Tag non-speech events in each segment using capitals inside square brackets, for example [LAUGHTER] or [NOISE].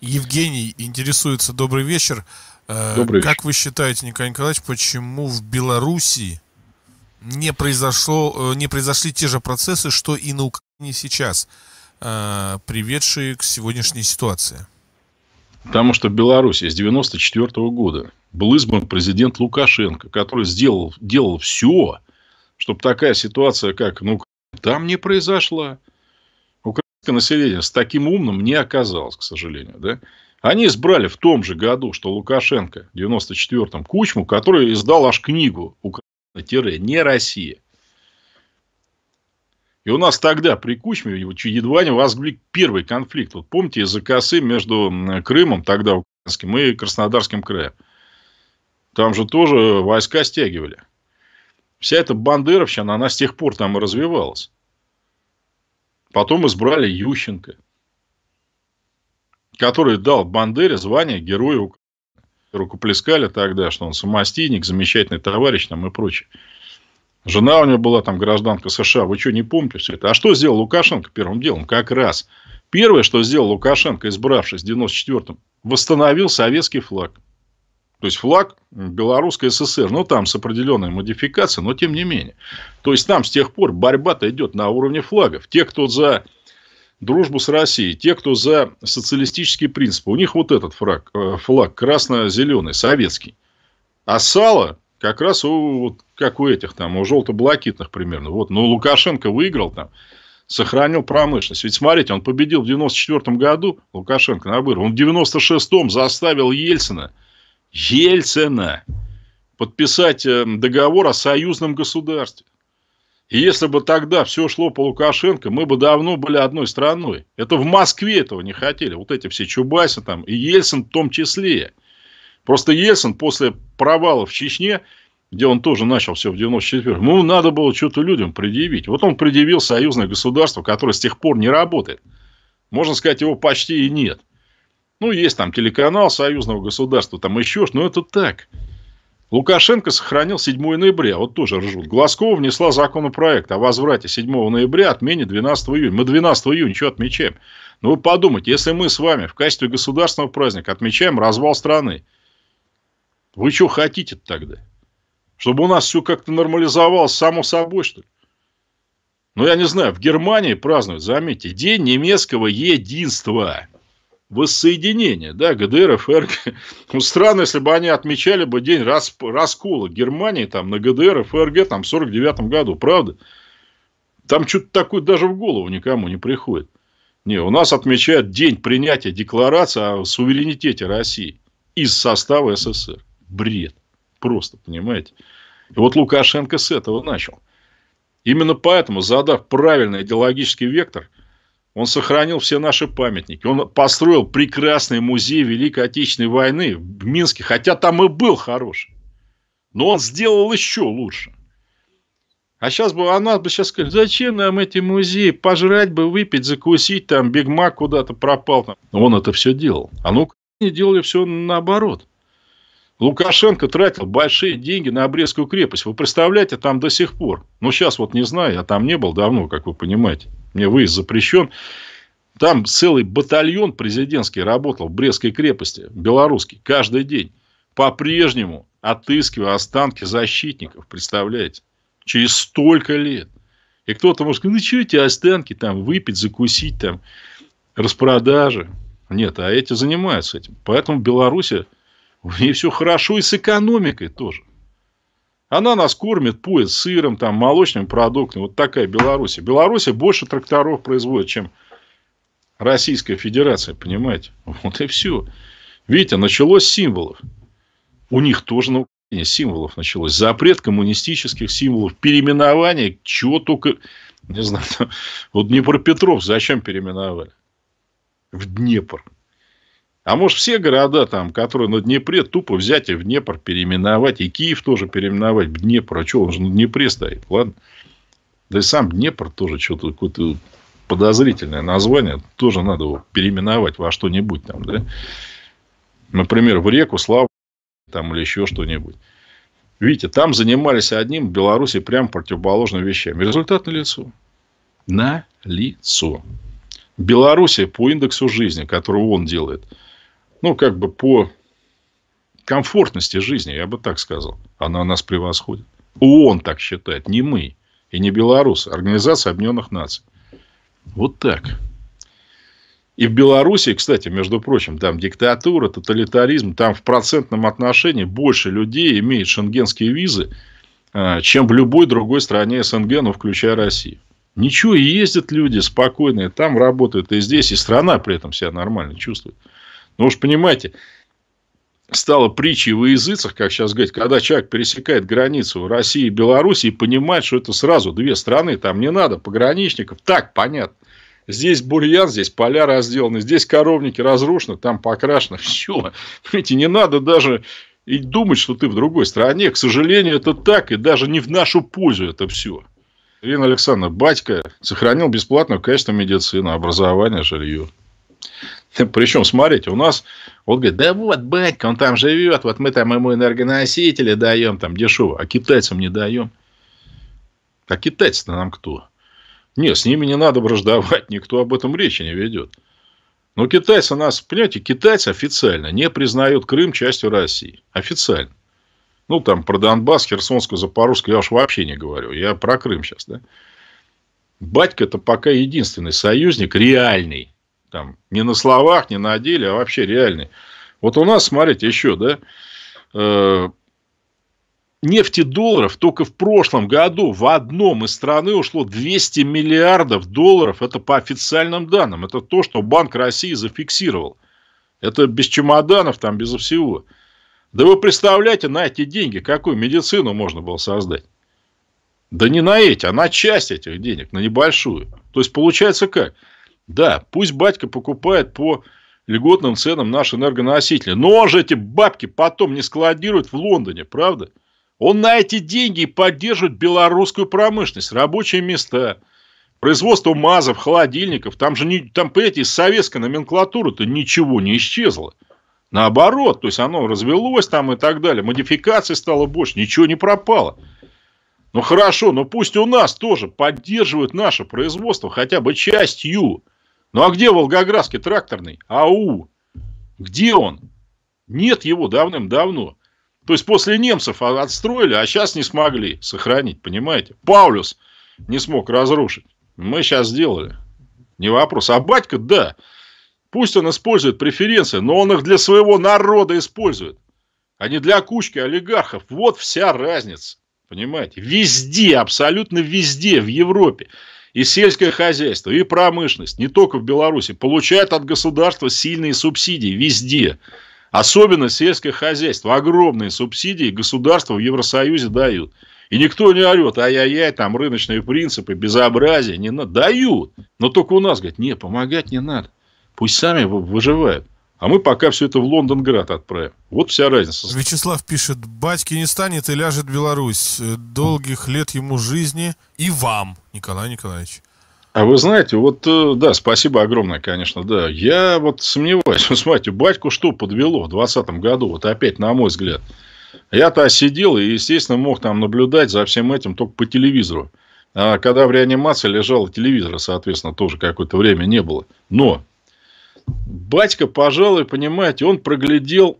Евгений интересуется. Добрый вечер. Э, Добрый вечер. Как вы считаете, Николай Николаевич, почему в Белоруссии не, произошло, э, не произошли те же процессы, что и на Украине сейчас, э, приведшие к сегодняшней ситуации? Потому что в Беларуси с 1994 -го года был избран президент Лукашенко, который сделал, делал все, чтобы такая ситуация, как ну, там не произошла население с таким умным не оказалось, к сожалению. Да? Они избрали в том же году, что Лукашенко, в 94-м, Кучму, который издал аж книгу «Украина-не Россия». И у нас тогда при Кучме едва не возник первый конфликт. Вот помните, из-за косы между Крымом, тогда украинским, и Краснодарским краем. Там же тоже войска стягивали. Вся эта бандеровщина, она с тех пор там и развивалась. Потом избрали Ющенко, который дал Бандере звание Героя Украины. Рукоплескали тогда, что он самостийник, замечательный товарищ там и прочее. Жена у него была там гражданка США. Вы что, не помните все это? А что сделал Лукашенко первым делом? Как раз. Первое, что сделал Лукашенко, избравшись в 94-м, восстановил советский флаг. То есть флаг Белорусской ССР, ну там с определенной модификацией, но тем не менее. То есть там с тех пор борьба-то идет на уровне флагов. Те, кто за дружбу с Россией, те, кто за социалистические принципы, у них вот этот флаг, э, флаг красно-зеленый, советский. А сало как раз у, вот, как у этих там, у желто-блакитных примерно. Вот, но ну, Лукашенко выиграл там, сохранил промышленность. Ведь смотрите, он победил в 94 году Лукашенко на выборах. Он в 96-м заставил Ельцина Ельцина подписать э, договор о союзном государстве. И если бы тогда все шло по Лукашенко, мы бы давно были одной страной. Это в Москве этого не хотели. Вот эти все Чубайсы там и Ельцин в том числе. Просто Ельцин после провала в Чечне, где он тоже начал все в 94-м, ему ну, надо было что-то людям предъявить. Вот он предъявил союзное государство, которое с тех пор не работает. Можно сказать, его почти и нет. Ну, есть там телеканал союзного государства, там еще что, но это так. Лукашенко сохранил 7 ноября, вот тоже ржут. Глазкова внесла законопроект о возврате 7 ноября, отмене 12 июня. Мы 12 июня что отмечаем? Ну, вы подумайте, если мы с вами в качестве государственного праздника отмечаем развал страны, вы что хотите тогда? Чтобы у нас все как-то нормализовалось само собой, что ли? Ну, я не знаю, в Германии празднуют, заметьте, День немецкого единства воссоединения, да, ГДР, ФРГ. Ну, странно, если бы они отмечали бы день расп... раскола Германии там на ГДР, ФРГ там в 49 году, правда? Там что-то такое даже в голову никому не приходит. Не, у нас отмечают день принятия декларации о суверенитете России из состава СССР. Бред. Просто, понимаете? И вот Лукашенко с этого начал. Именно поэтому, задав правильный идеологический вектор – он сохранил все наши памятники. Он построил прекрасный музей Великой Отечественной войны в Минске, хотя там и был хороший. Но он сделал еще лучше. А сейчас бы она бы сейчас сказала, зачем нам эти музеи? Пожрать бы, выпить, закусить, там, Биг Мак куда-то пропал. Там. Он это все делал. А ну, они делали все наоборот. Лукашенко тратил большие деньги на Обрезскую крепость. Вы представляете, там до сих пор. Ну, сейчас вот не знаю, я там не был давно, как вы понимаете. Мне выезд запрещен. Там целый батальон президентский работал в Брестской крепости, белорусский, каждый день. По-прежнему отыскивая останки защитников, представляете? Через столько лет. И кто-то может сказать, ну, что эти останки там выпить, закусить там, распродажи. Нет, а эти занимаются этим. Поэтому в Беларуси у нее все хорошо и с экономикой тоже. Она нас кормит пояс сыром, там, молочными продуктами. Вот такая Беларусь. Беларусь больше тракторов производит, чем Российская Федерация, понимаете? Вот и все. Видите, началось с символов. У них тоже на Украине символов началось. Запрет коммунистических символов, переименование, чего только... Не знаю, [LAUGHS] вот Днепропетров зачем переименовали? В Днепр. А может, все города, там, которые на Днепре, тупо взять и в Днепр переименовать, и Киев тоже переименовать в Днепр. А что, он же на Днепре стоит, ладно? Да и сам Днепр тоже что-то какое-то подозрительное название. Тоже надо его переименовать во что-нибудь там, да? Например, в реку Славу там или еще что-нибудь. Видите, там занимались одним в Беларуси прям противоположными вещами. Результат на лицо. На лицо. Белоруссия по индексу жизни, который он делает – ну, как бы по комфортности жизни, я бы так сказал. Она нас превосходит. ООН так считает, не мы. И не белорусы. Организация Объединенных Наций. Вот так. И в Белоруссии, кстати, между прочим, там диктатура, тоталитаризм, там в процентном отношении больше людей имеет шенгенские визы, а, чем в любой другой стране СНГ, ну, включая Россию. Ничего, ездят люди спокойные, там работают, и здесь, и страна при этом себя нормально чувствует. Ну уж понимаете, стало притчей во языцах, как сейчас говорят, когда человек пересекает границу России и Беларуси и понимает, что это сразу две страны, там не надо пограничников, так понятно. Здесь бурьян, здесь поля разделаны, здесь коровники разрушены, там покрашено. [LAUGHS] Все. видите, не надо даже и думать, что ты в другой стране. К сожалению, это так, и даже не в нашу пользу это все. Ирина Александровна, батька сохранил бесплатную качественную медицину, образование, жилье. [LAUGHS] Причем, смотрите, у нас, вот говорит, да вот, батька, он там живет, вот мы там ему энергоносители даем, там дешево, а китайцам не даем. А китайцы-то нам кто? Нет, с ними не надо враждовать, никто об этом речи не ведет. Но китайцы нас, понимаете, китайцы официально не признают Крым частью России. Официально. Ну, там про Донбасс, Херсонскую, Запорожскую я уж вообще не говорю. Я про Крым сейчас, да. Батька это пока единственный союзник реальный там, не на словах, не на деле, а вообще реальный. Вот у нас, смотрите, еще, да, э, нефти долларов только в прошлом году в одном из страны ушло 200 миллиардов долларов. Это по официальным данным. Это то, что Банк России зафиксировал. Это без чемоданов, там, безо всего. Да вы представляете, на эти деньги какую медицину можно было создать? Да не на эти, а на часть этих денег, на небольшую. То есть, получается как? Да, пусть батька покупает по льготным ценам наши энергоносители. Но он же эти бабки потом не складирует в Лондоне, правда? Он на эти деньги поддерживает белорусскую промышленность, рабочие места, производство мазов, холодильников. Там же, не, там, понимаете, из советской номенклатуры-то ничего не исчезло. Наоборот, то есть оно развелось там и так далее, модификации стало больше, ничего не пропало. Ну хорошо, но пусть у нас тоже поддерживают наше производство хотя бы частью. Ну а где Волгоградский тракторный? Ау! Где он? Нет его давным-давно. То есть после немцев отстроили, а сейчас не смогли сохранить, понимаете? Паулюс не смог разрушить. Мы сейчас сделали. Не вопрос. А батька, да. Пусть он использует преференции, но он их для своего народа использует. А не для кучки олигархов. Вот вся разница. Понимаете? Везде, абсолютно везде в Европе и сельское хозяйство, и промышленность, не только в Беларуси, получают от государства сильные субсидии везде. Особенно сельское хозяйство. Огромные субсидии государства в Евросоюзе дают. И никто не орет, ай-яй-яй, там рыночные принципы, безобразие, не надо. Дают. Но только у нас, говорят, не, помогать не надо. Пусть сами выживают. А мы пока все это в Лондонград отправим. Вот вся разница. Вячеслав пишет, батьки не станет и ляжет Беларусь. Э, долгих лет ему жизни и вам, Николай Николаевич. А вы знаете, вот, э, да, спасибо огромное, конечно, да. Я вот сомневаюсь. [LAUGHS] Вот смотрите, батьку что подвело в 2020 году? Вот опять, на мой взгляд. Я-то сидел и, естественно, мог там наблюдать за всем этим только по телевизору. А когда в реанимации лежал телевизора, соответственно, тоже какое-то время не было. Но батька, пожалуй, понимаете, он проглядел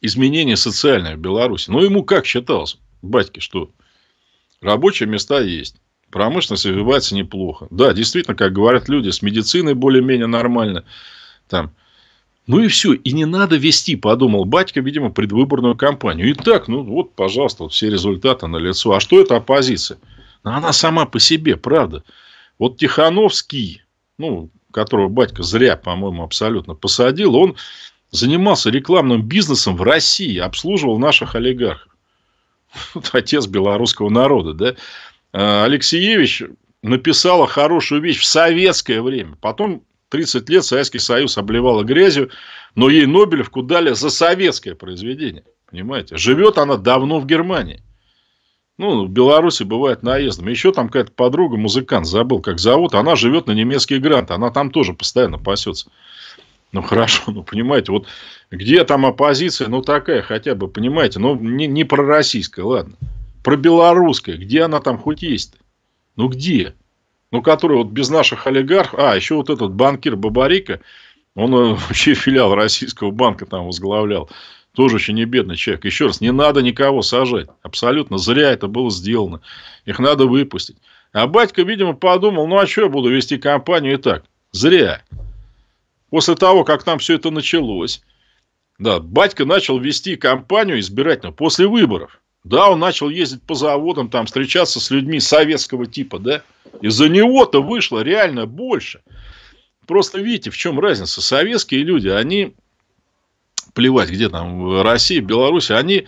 изменения социальные в Беларуси. Ну, ему как считалось, батьке, что рабочие места есть. Промышленность развивается неплохо. Да, действительно, как говорят люди, с медициной более-менее нормально. Там. Ну и все, и не надо вести, подумал батька, видимо, предвыборную кампанию. И так, ну вот, пожалуйста, все результаты на лицо. А что это оппозиция? Ну, она сама по себе, правда. Вот Тихановский, ну, которого батька зря, по-моему, абсолютно посадил, он занимался рекламным бизнесом в России, обслуживал наших олигархов. [LAUGHS] Вот отец белорусского народа, да? А Алексеевич написала хорошую вещь в советское время. Потом 30 лет Советский Союз обливала грязью, но ей Нобелевку дали за советское произведение. Понимаете? Живет она давно в Германии. Ну, в Беларуси бывает наездом. Еще там какая-то подруга, музыкант, забыл, как зовут. Она живет на немецкий грант. Она там тоже постоянно пасется. Ну, хорошо, ну, понимаете, вот где там оппозиция, ну, такая хотя бы, понимаете, ну, не, не пророссийская, ладно. Про белорусская, где она там хоть есть -то? Ну, где? Ну, который вот без наших олигархов... А, еще вот этот банкир Бабарика, он э, вообще филиал российского банка там возглавлял тоже еще не бедный человек. Еще раз, не надо никого сажать. Абсолютно зря это было сделано. Их надо выпустить. А батька, видимо, подумал, ну а что я буду вести компанию и так? Зря. После того, как там все это началось, да, батька начал вести компанию избирательную после выборов. Да, он начал ездить по заводам, там встречаться с людьми советского типа, да. Из-за него-то вышло реально больше. Просто видите, в чем разница. Советские люди, они плевать, где там Россия, Беларусь, они,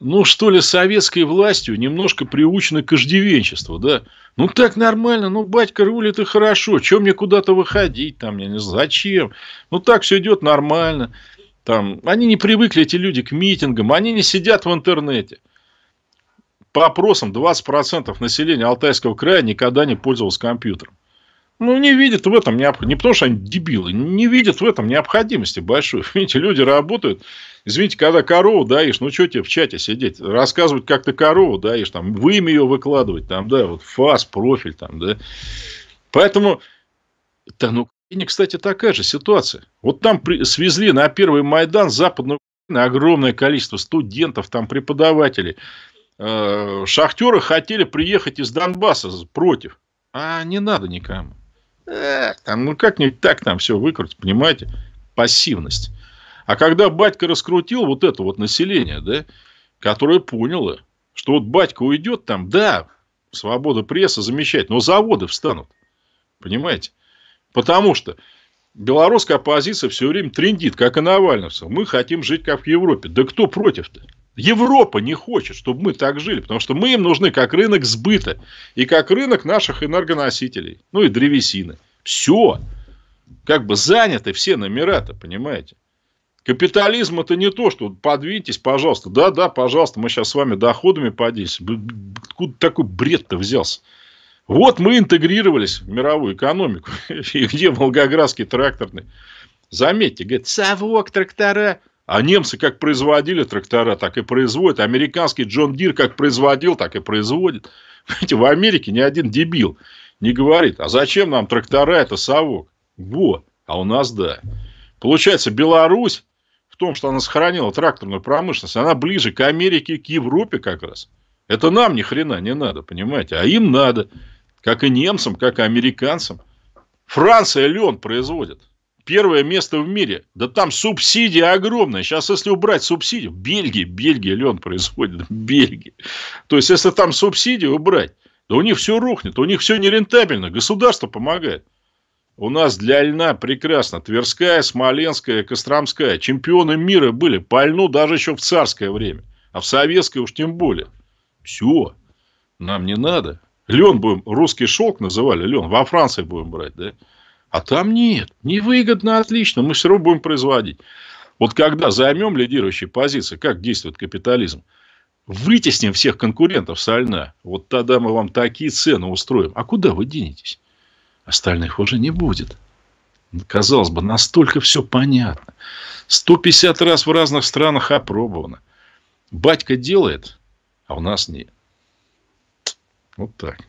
ну, что ли, советской властью немножко приучены к иждивенчеству, да. Ну, так нормально, ну, батька рулит и хорошо, чем мне куда-то выходить там, я не знаю, зачем. Ну, так все идет нормально. Там, они не привыкли, эти люди, к митингам, они не сидят в интернете. По опросам 20% населения Алтайского края никогда не пользовалось компьютером. Ну, не видят в этом необходимости. Не потому, что они дебилы. Не видят в этом необходимости большой. [LAUGHS] Видите, люди работают. Извините, когда корову даешь, ну, что тебе в чате сидеть? Рассказывать, как ты корову даешь. Там, вы вымя ее выкладывать. Там, да, вот фас, профиль там, да. Поэтому... Да, ну, Украине, кстати, такая же ситуация. Вот там при... свезли на первый Майдан западную Украину огромное количество студентов, там преподавателей. Э, шахтеры хотели приехать из Донбасса против. А не надо никому. Э, там, ну как-нибудь так там все выкрутить, понимаете? Пассивность. А когда батька раскрутил вот это вот население, да, которое поняло, что вот батька уйдет там, да, свобода пресса замечательно, но заводы встанут. Понимаете? Потому что белорусская оппозиция все время трендит, как и Навальновцев. Мы хотим жить как в Европе. Да кто против-то? Европа не хочет, чтобы мы так жили, потому что мы им нужны как рынок сбыта и как рынок наших энергоносителей, ну и древесины. Все. Как бы заняты все номера-то, понимаете? Капитализм это не то, что подвиньтесь, пожалуйста. Да, да, пожалуйста, мы сейчас с вами доходами поделимся. Откуда такой бред-то взялся? Вот мы интегрировались в мировую экономику. [LAUGHS] И где Волгоградский тракторный? Заметьте, говорит, совок трактора. А немцы как производили трактора, так и производят. Американский Джон Дир как производил, так и производит. Понимаете, в Америке ни один дебил не говорит, а зачем нам трактора, это совок. Во, а у нас да. Получается, Беларусь в том, что она сохранила тракторную промышленность, она ближе к Америке, к Европе как раз. Это нам ни хрена не надо, понимаете, а им надо. Как и немцам, как и американцам. Франция лен производит. Первое место в мире. Да там субсидия огромная. Сейчас, если убрать субсидию, Бельгия, Бельгия лен производит, Бельгия. То есть, если там субсидию убрать, то у них все рухнет, у них все нерентабельно, государство помогает. У нас для льна прекрасно. Тверская, Смоленская, Костромская. Чемпионы мира были по льну даже еще в царское время. А в советское уж тем более. Все. Нам не надо. Лен будем, русский шелк называли лен. Во Франции будем брать, да? А там нет. Невыгодно, отлично. Мы все равно будем производить. Вот когда займем лидирующие позиции, как действует капитализм, вытесним всех конкурентов со льна, вот тогда мы вам такие цены устроим. А куда вы денетесь? Остальных уже не будет. Казалось бы, настолько все понятно. 150 раз в разных странах опробовано. Батька делает, а у нас нет. Вот так.